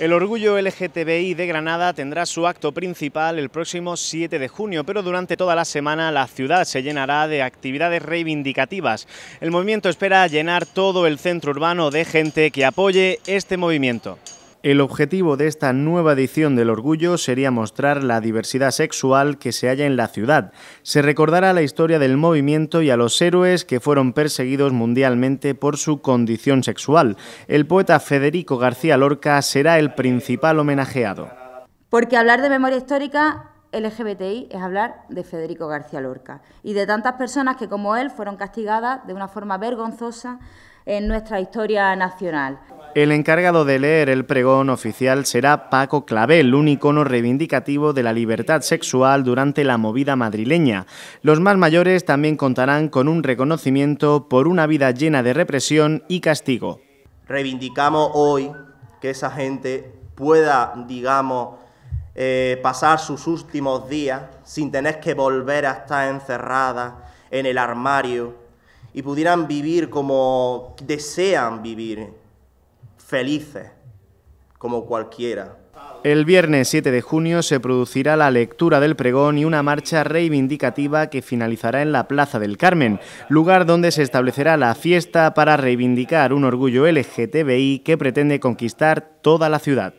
El Orgullo LGTBI de Granada tendrá su acto principal el próximo 7 de junio, pero durante toda la semana la ciudad se llenará de actividades reivindicativas. El movimiento espera llenar todo el centro urbano de gente que apoye este movimiento. El objetivo de esta nueva edición del Orgullo sería mostrar la diversidad sexual que se halla en la ciudad. Se recordará la historia del movimiento y a los héroes que fueron perseguidos mundialmente por su condición sexual. El poeta Federico García Lorca será el principal homenajeado. Porque hablar de memoria histórica LGBTI es hablar de Federico García Lorca y de tantas personas que como él fueron castigadas de una forma vergonzosa en nuestra historia nacional. El encargado de leer el pregón oficial será Paco Clavel, un icono reivindicativo de la libertad sexual durante la movida madrileña. Los más mayores también contarán con un reconocimiento por una vida llena de represión y castigo. Reivindicamos hoy que esa gente pueda, digamos, eh, pasar sus últimos días sin tener que volver a estar encerrada en el armario y pudieran vivir como desean vivir felices, como cualquiera. El viernes 7 de junio se producirá la lectura del pregón y una marcha reivindicativa que finalizará en la Plaza del Carmen, lugar donde se establecerá la fiesta para reivindicar un orgullo LGTBI que pretende conquistar toda la ciudad.